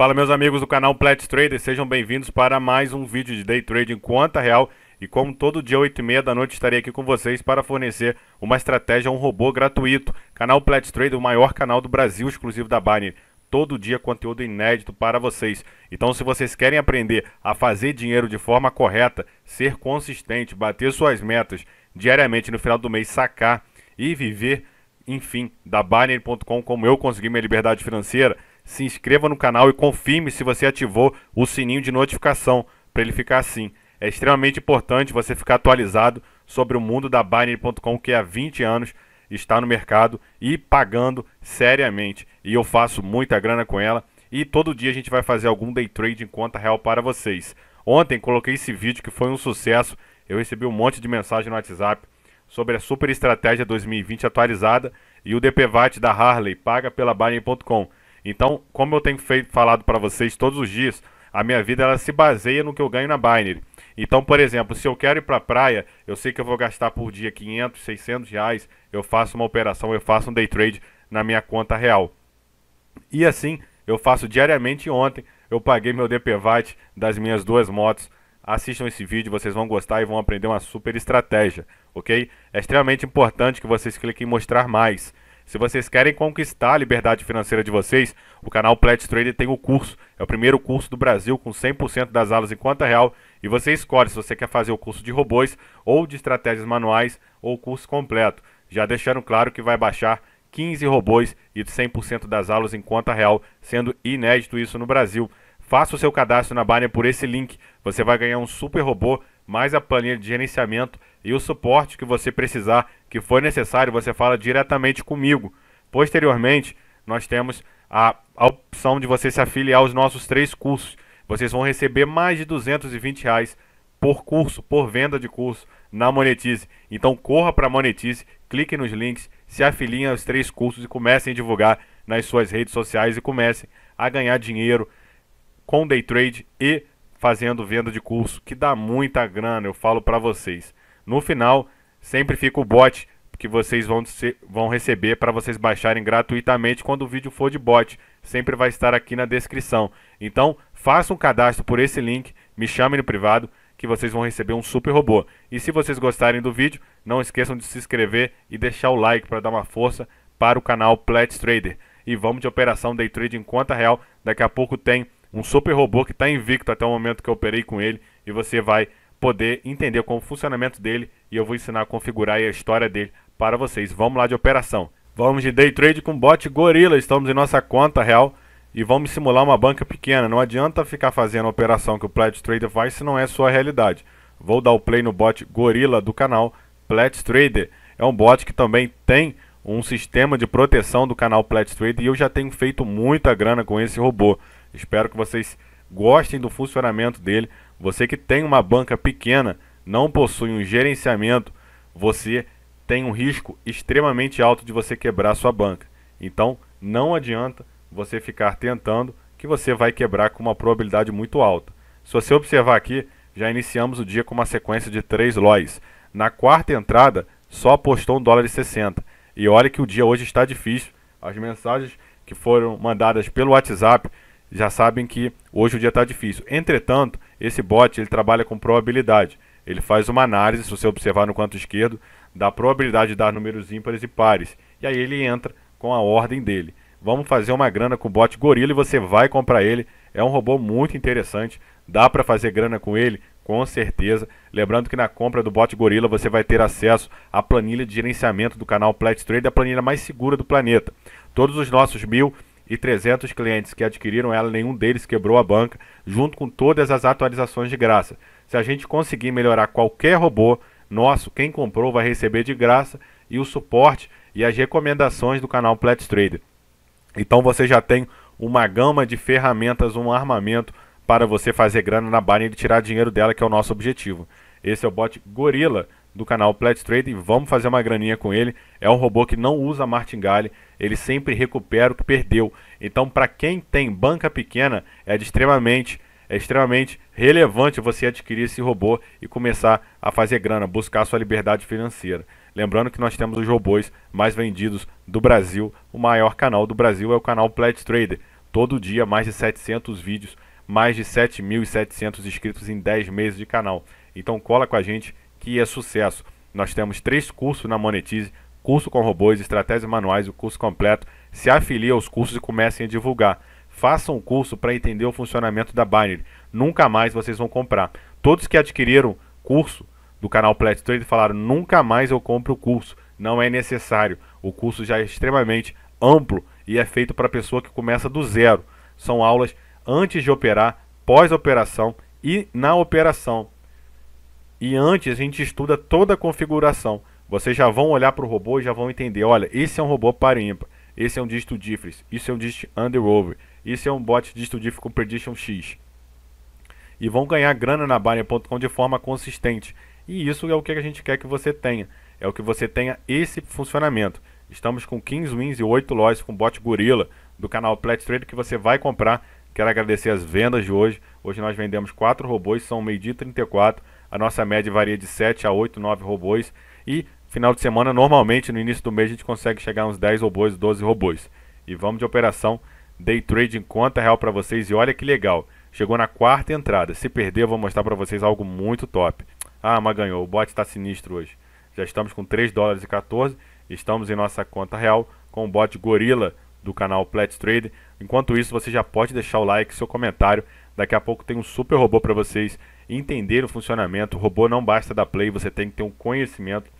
Fala meus amigos do canal Plat Trader, sejam bem-vindos para mais um vídeo de Day Trading Conta Real e como todo dia 8 e meia da noite estarei aqui com vocês para fornecer uma estratégia a um robô gratuito. Canal Plat Trader, o maior canal do Brasil exclusivo da Binary, Todo dia conteúdo inédito para vocês. Então se vocês querem aprender a fazer dinheiro de forma correta, ser consistente, bater suas metas diariamente no final do mês, sacar e viver, enfim, da Binary.com como eu consegui minha liberdade financeira, se inscreva no canal e confirme se você ativou o sininho de notificação para ele ficar assim. É extremamente importante você ficar atualizado sobre o mundo da Binary.com que há 20 anos está no mercado e pagando seriamente. E eu faço muita grana com ela e todo dia a gente vai fazer algum day trade em conta real para vocês. Ontem coloquei esse vídeo que foi um sucesso. Eu recebi um monte de mensagem no WhatsApp sobre a Super Estratégia 2020 atualizada e o DPVAT da Harley paga pela Binary.com. Então, como eu tenho feito, falado para vocês todos os dias, a minha vida ela se baseia no que eu ganho na Binary. Então, por exemplo, se eu quero ir para a praia, eu sei que eu vou gastar por dia 500, 600 reais, eu faço uma operação, eu faço um day trade na minha conta real. E assim, eu faço diariamente. Ontem eu paguei meu DPVAT das minhas duas motos. Assistam esse vídeo, vocês vão gostar e vão aprender uma super estratégia, ok? É extremamente importante que vocês cliquem em mostrar mais. Se vocês querem conquistar a liberdade financeira de vocês, o canal Pledge Trader tem o curso. É o primeiro curso do Brasil com 100% das aulas em conta real. E você escolhe se você quer fazer o curso de robôs ou de estratégias manuais ou o curso completo. Já deixando claro que vai baixar 15 robôs e 100% das aulas em conta real, sendo inédito isso no Brasil. Faça o seu cadastro na Banner por esse link. Você vai ganhar um super robô mais a planilha de gerenciamento e o suporte que você precisar, que for necessário, você fala diretamente comigo. Posteriormente, nós temos a, a opção de você se afiliar aos nossos três cursos. Vocês vão receber mais de 220 reais por curso, por venda de curso na Monetize. Então corra para a Monetize, clique nos links, se afiliem aos três cursos e comecem a divulgar nas suas redes sociais e comecem a ganhar dinheiro com day trade e fazendo venda de curso, que dá muita grana, eu falo para vocês. No final, sempre fica o bot que vocês vão, vão receber para vocês baixarem gratuitamente quando o vídeo for de bot. Sempre vai estar aqui na descrição. Então, faça um cadastro por esse link, me chame no privado, que vocês vão receber um super robô. E se vocês gostarem do vídeo, não esqueçam de se inscrever e deixar o like para dar uma força para o canal Plat Trader. E vamos de operação Day Trade em conta real. Daqui a pouco tem um super robô que está invicto até o momento que eu operei com ele e você vai poder entender como o funcionamento dele e eu vou ensinar a configurar a história dele para vocês. Vamos lá de operação. Vamos de day trade com bot gorila. Estamos em nossa conta real e vamos simular uma banca pequena. Não adianta ficar fazendo a operação que o Plat Trader faz se não é sua realidade. Vou dar o play no bot gorila do canal Plat Trader. É um bot que também tem um sistema de proteção do canal Plat Trader e eu já tenho feito muita grana com esse robô. Espero que vocês gostem do funcionamento dele. Você que tem uma banca pequena, não possui um gerenciamento, você tem um risco extremamente alto de você quebrar sua banca. Então, não adianta você ficar tentando que você vai quebrar com uma probabilidade muito alta. Se você observar aqui, já iniciamos o dia com uma sequência de três lois. Na quarta entrada, só apostou um dólar e 60. E olha que o dia hoje está difícil. As mensagens que foram mandadas pelo WhatsApp já sabem que hoje o dia está difícil. Entretanto, esse bot ele trabalha com probabilidade. Ele faz uma análise, se você observar no canto esquerdo, da probabilidade de dar números ímpares e pares. E aí ele entra com a ordem dele. Vamos fazer uma grana com o bot Gorila e você vai comprar ele. É um robô muito interessante. Dá para fazer grana com ele? Com certeza. Lembrando que na compra do bot Gorila você vai ter acesso à planilha de gerenciamento do canal Plat Trade, a planilha mais segura do planeta. Todos os nossos mil e 300 clientes que adquiriram ela, nenhum deles quebrou a banca, junto com todas as atualizações de graça. Se a gente conseguir melhorar qualquer robô nosso, quem comprou vai receber de graça e o suporte e as recomendações do canal Plat Trader. Então você já tem uma gama de ferramentas, um armamento para você fazer grana na Binance e tirar dinheiro dela, que é o nosso objetivo. Esse é o bot Gorila do canal Plat Trade e vamos fazer uma graninha com ele. É um robô que não usa martingale, ele sempre recupera o que perdeu. Então, para quem tem banca pequena, é extremamente é extremamente relevante você adquirir esse robô e começar a fazer grana, buscar sua liberdade financeira. Lembrando que nós temos os robôs mais vendidos do Brasil. O maior canal do Brasil é o canal Plat Trader. Todo dia mais de 700 vídeos, mais de 7.700 inscritos em 10 meses de canal. Então cola com a gente que é sucesso. Nós temos três cursos na Monetize: curso com robôs, estratégias manuais, e o curso completo. Se afilie aos cursos e comecem a divulgar. Façam um curso para entender o funcionamento da Binary. Nunca mais vocês vão comprar. Todos que adquiriram curso do canal Plat Trade falaram: nunca mais eu compro o curso. Não é necessário. O curso já é extremamente amplo e é feito para a pessoa que começa do zero. São aulas antes de operar, pós-operação e na operação. E antes a gente estuda toda a configuração. Vocês já vão olhar para o robô e já vão entender. Olha, esse é um robô para ímpar. Esse é um disto difference. Isso é um dist underover. Isso é um bot disto diff com prediction X. E vão ganhar grana na Baria.com de forma consistente. E isso é o que a gente quer que você tenha. É o que você tenha esse funcionamento. Estamos com 15 wins e 8 losses com bot gorila do canal Plat Trade que você vai comprar. Quero agradecer as vendas de hoje. Hoje nós vendemos 4 robôs, são meio-dia 34. A nossa média varia de 7 a 8, 9 robôs. E final de semana, normalmente, no início do mês, a gente consegue chegar a uns 10 robôs, 12 robôs. E vamos de operação Day trade em conta real para vocês. E olha que legal, chegou na quarta entrada. Se perder, eu vou mostrar para vocês algo muito top. Ah, mas ganhou, o bot está sinistro hoje. Já estamos com 3 dólares e 14, estamos em nossa conta real com o bot Gorila do canal Plat Trade. Enquanto isso, você já pode deixar o like, seu comentário Daqui a pouco tem um super robô para vocês entenderem o funcionamento. O robô não basta da Play, você tem que ter um conhecimento.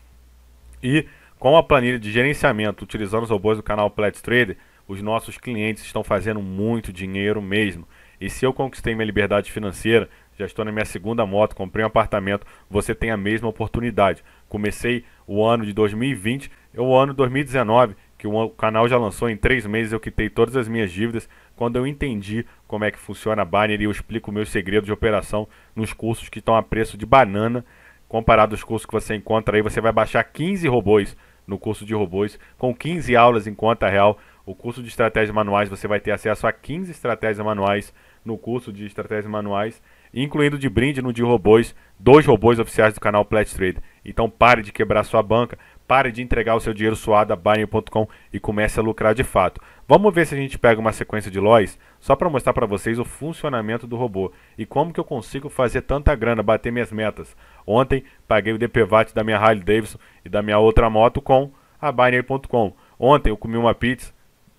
E com a planilha de gerenciamento, utilizando os robôs do canal Platts Trader, os nossos clientes estão fazendo muito dinheiro mesmo. E se eu conquistei minha liberdade financeira, já estou na minha segunda moto, comprei um apartamento, você tem a mesma oportunidade. Comecei o ano de 2020, é o ano 2019 que o canal já lançou em três meses, eu quitei todas as minhas dívidas. Quando eu entendi como é que funciona a e eu explico o meu segredo de operação nos cursos que estão a preço de banana. Comparado aos cursos que você encontra aí, você vai baixar 15 robôs no curso de robôs, com 15 aulas em conta real. O curso de estratégias manuais, você vai ter acesso a 15 estratégias manuais no curso de estratégias manuais, incluindo de brinde no de robôs, dois robôs oficiais do canal Plat Trade. Então pare de quebrar sua banca, Pare de entregar o seu dinheiro suado a Binance.com e comece a lucrar de fato. Vamos ver se a gente pega uma sequência de lois só para mostrar para vocês o funcionamento do robô e como que eu consigo fazer tanta grana, bater minhas metas. Ontem paguei o DPVAT da minha Harley Davidson e da minha outra moto com a Bayer.com. Ontem eu comi uma pizza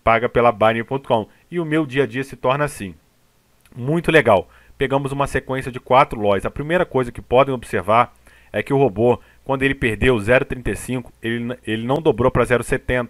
paga pela Bayer.com e o meu dia a dia se torna assim. Muito legal. Pegamos uma sequência de quatro lojas. A primeira coisa que podem observar é que o robô quando ele perdeu 0,35, ele, ele não dobrou para 0,70.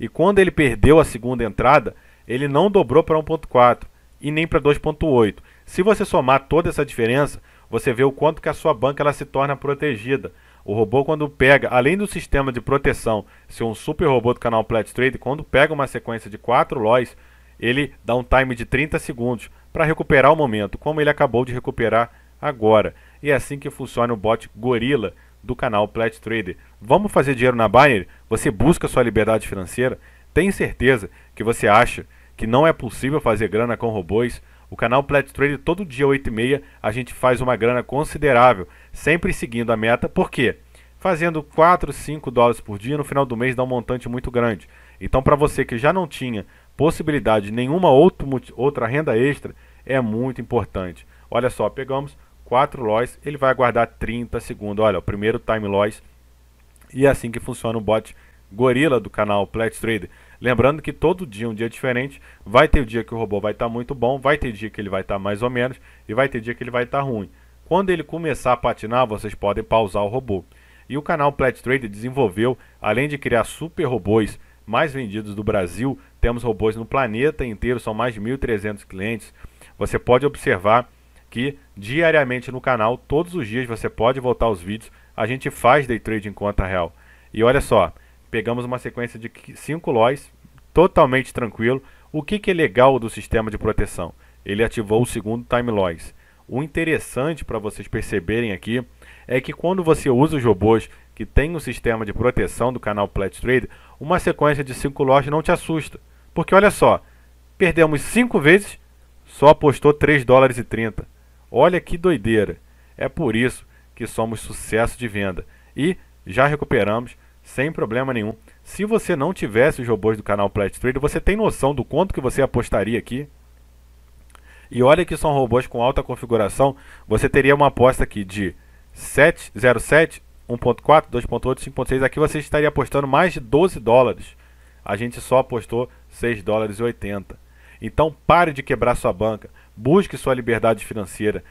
E quando ele perdeu a segunda entrada, ele não dobrou para 1,4 e nem para 2,8. Se você somar toda essa diferença, você vê o quanto que a sua banca ela se torna protegida. O robô, quando pega, além do sistema de proteção ser um super robô do canal Plat Trade, quando pega uma sequência de 4 loss, ele dá um time de 30 segundos para recuperar o momento, como ele acabou de recuperar agora. E é assim que funciona o bot Gorilla, do canal Plat Trader. Vamos fazer dinheiro na Binance? Você busca sua liberdade financeira? Tem certeza que você acha que não é possível fazer grana com robôs? O canal Plat Trader, todo dia 8 e meia, a gente faz uma grana considerável, sempre seguindo a meta. Por quê? Fazendo 4, 5 dólares por dia, no final do mês dá um montante muito grande. Então, para você que já não tinha possibilidade de nenhuma outra renda extra, é muito importante. Olha só, pegamos 4 loss, ele vai aguardar 30 segundos. Olha, o primeiro time loss. E é assim que funciona o bot gorila do canal Plat Trader. Lembrando que todo dia um dia diferente. Vai ter o dia que o robô vai estar tá muito bom, vai ter dia que ele vai estar tá mais ou menos e vai ter dia que ele vai estar tá ruim. Quando ele começar a patinar, vocês podem pausar o robô. E o canal Plat Trader desenvolveu, além de criar super robôs mais vendidos do Brasil, temos robôs no planeta inteiro, são mais de 1.300 clientes. Você pode observar que diariamente no canal, todos os dias você pode voltar aos vídeos, a gente faz day trade em conta real. E olha só, pegamos uma sequência de 5 lois totalmente tranquilo. O que, que é legal do sistema de proteção? Ele ativou o segundo time loss. O interessante para vocês perceberem aqui é que quando você usa os robôs que tem o um sistema de proteção do canal Plat Trade, uma sequência de 5 loss não te assusta. Porque olha só, perdemos 5 vezes, só apostou 3 dólares e 30. Olha que doideira! É por isso que somos sucesso de venda e já recuperamos sem problema nenhum. Se você não tivesse os robôs do canal Plat Trader, você tem noção do quanto que você apostaria aqui? E olha que são robôs com alta configuração, você teria uma aposta aqui de 707, 1.4, 2.8, 5.6, aqui você estaria apostando mais de 12 dólares. A gente só apostou 6 dólares e 80. Então pare de quebrar sua banca. Busque sua liberdade financeira.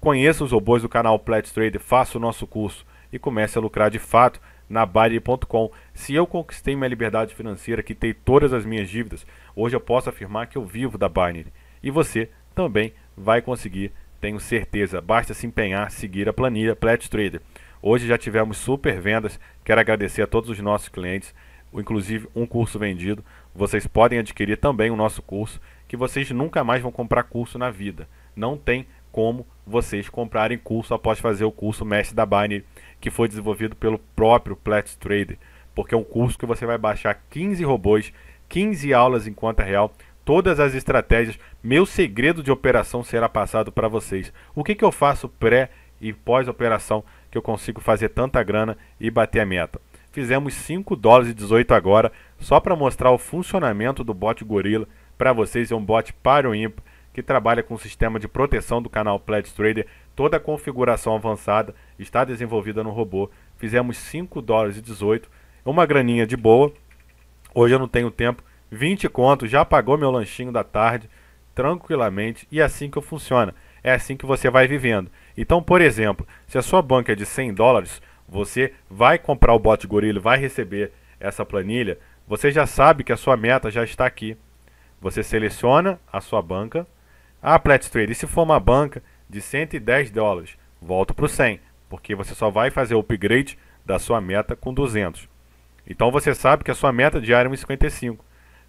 Conheça os robôs do canal Plat Trader, faça o nosso curso e comece a lucrar de fato na Binary.com. Se eu conquistei minha liberdade financeira, quitei todas as minhas dívidas, hoje eu posso afirmar que eu vivo da Binary. E você também vai conseguir, tenho certeza. Basta se empenhar, seguir a planilha Plat Trader. Hoje já tivemos super vendas. Quero agradecer a todos os nossos clientes, inclusive um curso vendido. Vocês podem adquirir também o nosso curso que vocês nunca mais vão comprar curso na vida. Não tem como vocês comprarem curso após fazer o curso Mestre da Binary, que foi desenvolvido pelo próprio Platts Trader, porque é um curso que você vai baixar 15 robôs, 15 aulas em conta real, todas as estratégias, meu segredo de operação será passado para vocês. O que, que eu faço pré e pós-operação que eu consigo fazer tanta grana e bater a meta? Fizemos 5 dólares e 18 agora, só para mostrar o funcionamento do bot gorila para vocês é um bot para o Imp que trabalha com o sistema de proteção do canal Pledge Trader. Toda a configuração avançada está desenvolvida no robô. Fizemos 5 dólares e 18, é uma graninha de boa. Hoje eu não tenho tempo, 20 contos, já pagou meu lanchinho da tarde, tranquilamente, e é assim que funciona. É assim que você vai vivendo. Então, por exemplo, se a sua banca é de 100 dólares, você vai comprar o bot gorila, vai receber essa planilha, você já sabe que a sua meta já está aqui. Você seleciona a sua banca. Ah, Plat Trade, e se for uma banca de 110 dólares, volta para o 100, porque você só vai fazer o upgrade da sua meta com 200. Então você sabe que a sua meta diária é 1,55.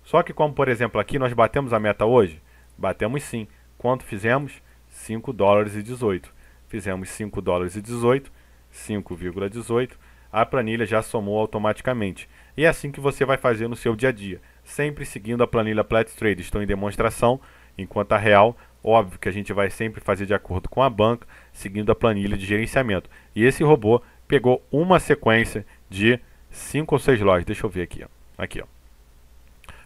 Só que como por exemplo aqui nós batemos a meta hoje, batemos sim. Quanto fizemos? 5 dólares e 18. Fizemos 5 dólares e 18, 5,18. A planilha já somou automaticamente. E é assim que você vai fazer no seu dia a dia sempre seguindo a planilha Platts Trade. Estou em demonstração, enquanto a real, óbvio que a gente vai sempre fazer de acordo com a banca, seguindo a planilha de gerenciamento. E esse robô pegou uma sequência de 5 ou 6 lojas. Deixa eu ver aqui. Ó. Aqui, ó.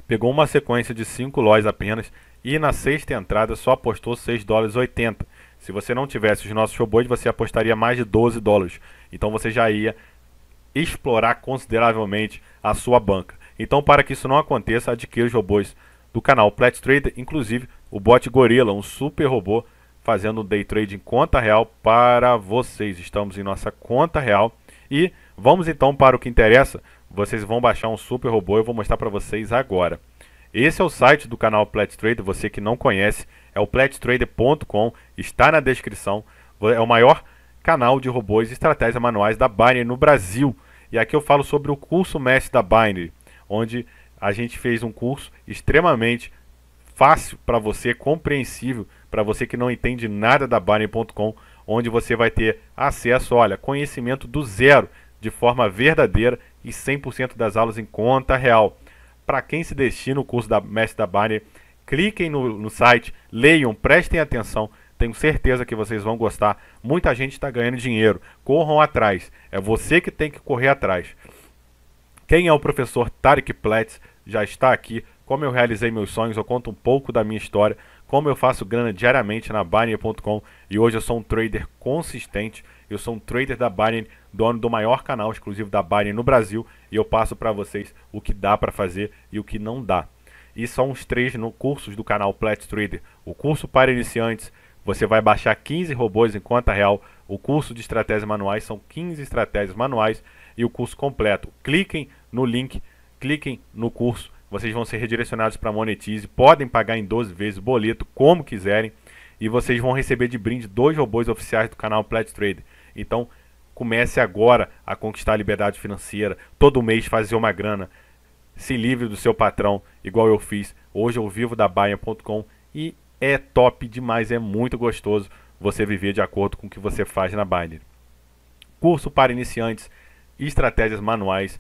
Pegou uma sequência de 5 lojas apenas e na sexta entrada só apostou 6 dólares 80. Se você não tivesse os nossos robôs, você apostaria mais de 12 dólares. Então você já ia explorar consideravelmente a sua banca. Então, para que isso não aconteça, adquira os robôs do canal Plat Trader, inclusive o bot Gorilla, um super robô fazendo day trade em conta real para vocês. Estamos em nossa conta real e vamos então para o que interessa. Vocês vão baixar um super robô, eu vou mostrar para vocês agora. Esse é o site do canal Plat Trader, você que não conhece, é o plattrader.com, está na descrição. É o maior canal de robôs e estratégias manuais da Binary no Brasil. E aqui eu falo sobre o curso mestre da Binary onde a gente fez um curso extremamente fácil para você, compreensível para você que não entende nada da Barney.com, onde você vai ter acesso, olha, conhecimento do zero, de forma verdadeira e 100% das aulas em conta real. Para quem se destina o curso da Mestre da Barney, cliquem no, no site, leiam, prestem atenção. Tenho certeza que vocês vão gostar. Muita gente está ganhando dinheiro. Corram atrás. É você que tem que correr atrás. Quem é o professor Tarek Platts? Já está aqui. Como eu realizei meus sonhos, eu conto um pouco da minha história, como eu faço grana diariamente na Binance.com e hoje eu sou um trader consistente. Eu sou um trader da Binance, dono do maior canal exclusivo da Binance no Brasil e eu passo para vocês o que dá para fazer e o que não dá. E são os três no cursos do canal Platts Trader. O curso para iniciantes, você vai baixar 15 robôs em conta real. O curso de estratégias manuais são 15 estratégias manuais e o curso completo. Cliquem no link, cliquem no curso, vocês vão ser redirecionados para Monetize, podem pagar em 12 vezes boleto, como quiserem, e vocês vão receber de brinde dois robôs oficiais do canal Plat Trade. Então, comece agora a conquistar a liberdade financeira, todo mês fazer uma grana. Se livre do seu patrão, igual eu fiz. Hoje eu vivo da Baia.com e é top demais, é muito gostoso você viver de acordo com o que você faz na Binance. Curso para iniciantes, estratégias manuais,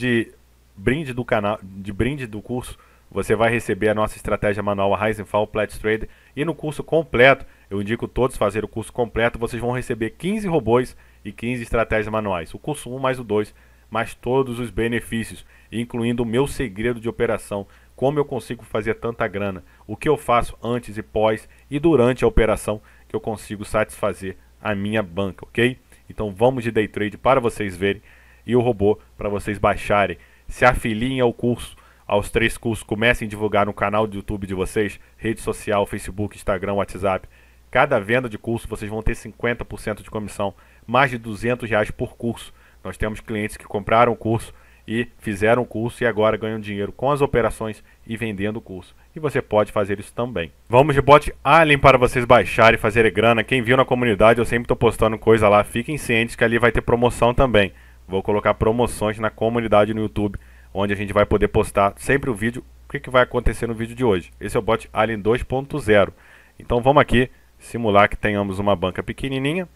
de brinde do canal, de brinde do curso, você vai receber a nossa estratégia manual Rise and Fall Plat Trader e no curso completo, eu indico todos fazer o curso completo, vocês vão receber 15 robôs e 15 estratégias manuais. O curso 1 mais o 2, mais todos os benefícios, incluindo o meu segredo de operação, como eu consigo fazer tanta grana, o que eu faço antes e pós e durante a operação que eu consigo satisfazer a minha banca, ok? Então vamos de day trade para vocês verem e o robô para vocês baixarem. Se afiliem ao curso, aos três cursos, comecem a divulgar no canal do YouTube de vocês, rede social, Facebook, Instagram, WhatsApp. Cada venda de curso vocês vão ter 50% de comissão, mais de 200 reais por curso. Nós temos clientes que compraram o curso e fizeram o curso e agora ganham dinheiro com as operações e vendendo o curso. E você pode fazer isso também. Vamos de bot Alien para vocês baixarem e fazerem grana. Quem viu na comunidade, eu sempre estou postando coisa lá. Fiquem cientes que ali vai ter promoção também. Vou colocar promoções na comunidade no YouTube, onde a gente vai poder postar sempre o vídeo. O que, que vai acontecer no vídeo de hoje? Esse é o bot Alien 2.0. Então vamos aqui simular que tenhamos uma banca pequenininha.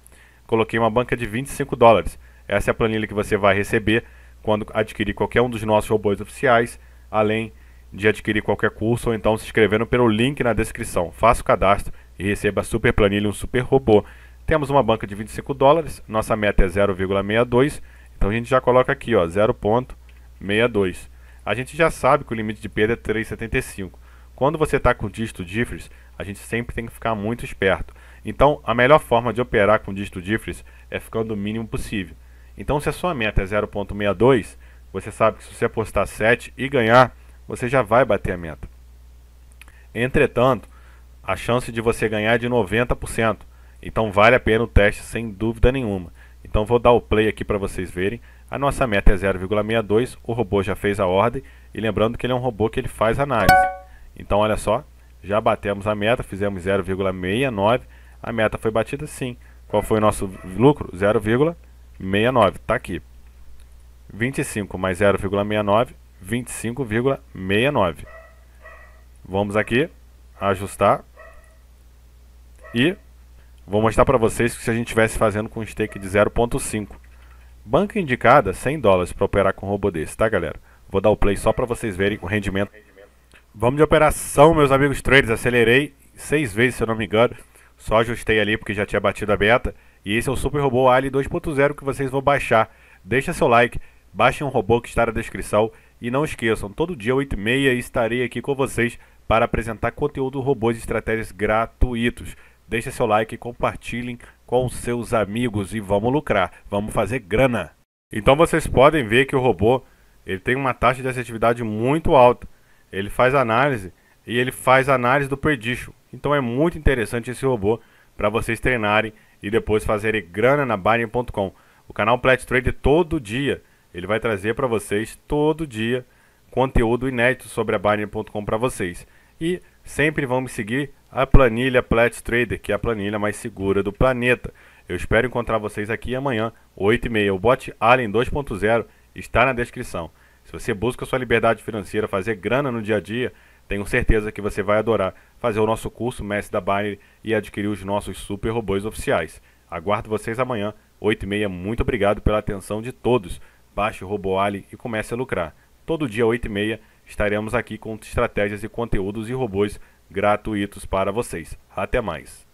Coloquei uma banca de 25 dólares. Essa é a planilha que você vai receber quando adquirir qualquer um dos nossos robôs oficiais, além de adquirir qualquer curso ou então se inscrevendo pelo link na descrição. Faça o cadastro e receba a super planilha um super robô. Temos uma banca de 25 dólares, nossa meta é 0,62 então a gente já coloca aqui, ó, 0.62. A gente já sabe que o limite de perda é 3,75. Quando você está com dígito DIFRES, a gente sempre tem que ficar muito esperto. Então, a melhor forma de operar com dígito DIFRES é ficando o mínimo possível. Então, se a sua meta é 0.62, você sabe que se você apostar 7 e ganhar, você já vai bater a meta. Entretanto, a chance de você ganhar é de 90%. Então, vale a pena o teste sem dúvida nenhuma. Então vou dar o play aqui para vocês verem. A nossa meta é 0,62, o robô já fez a ordem e lembrando que ele é um robô que ele faz análise. Então olha só, já batemos a meta, fizemos 0,69, a meta foi batida sim. Qual foi o nosso lucro? 0,69, está aqui. 25 mais 0,69, 25,69. Vamos aqui, ajustar e Vou mostrar para vocês que se a gente estivesse fazendo com um stake de 0.5. Banca indicada, 100 dólares para operar com um robô desse, tá galera? Vou dar o play só para vocês verem o rendimento. Vamos de operação, meus amigos traders. Acelerei seis vezes, se eu não me engano. Só ajustei ali porque já tinha batido a beta. E esse é o Super Robô Ali 2.0 que vocês vão baixar. Deixa seu like, baixem um robô que está na descrição. E não esqueçam, todo dia 8h30 estarei aqui com vocês para apresentar conteúdo robôs e estratégias gratuitos. Deixe seu like, compartilhem com seus amigos e vamos lucrar, vamos fazer grana. Então vocês podem ver que o robô ele tem uma taxa de assertividade muito alta. Ele faz análise e ele faz análise do prediction. Então é muito interessante esse robô para vocês treinarem e depois fazerem grana na Binance.com. O canal Plat Trade todo dia ele vai trazer para vocês todo dia conteúdo inédito sobre a Binance.com para vocês. E sempre vão me seguir a planilha Plat Trader, que é a planilha mais segura do planeta. Eu espero encontrar vocês aqui amanhã, 8h30. O bot Alien 2.0 está na descrição. Se você busca sua liberdade financeira, fazer grana no dia a dia, tenho certeza que você vai adorar fazer o nosso curso Mestre da Binary e adquirir os nossos super robôs oficiais. Aguardo vocês amanhã, 8h30. Muito obrigado pela atenção de todos. Baixe o Robô Alien e comece a lucrar. Todo dia, 8h30, estaremos aqui com estratégias e conteúdos e robôs gratuitos para vocês. Até mais.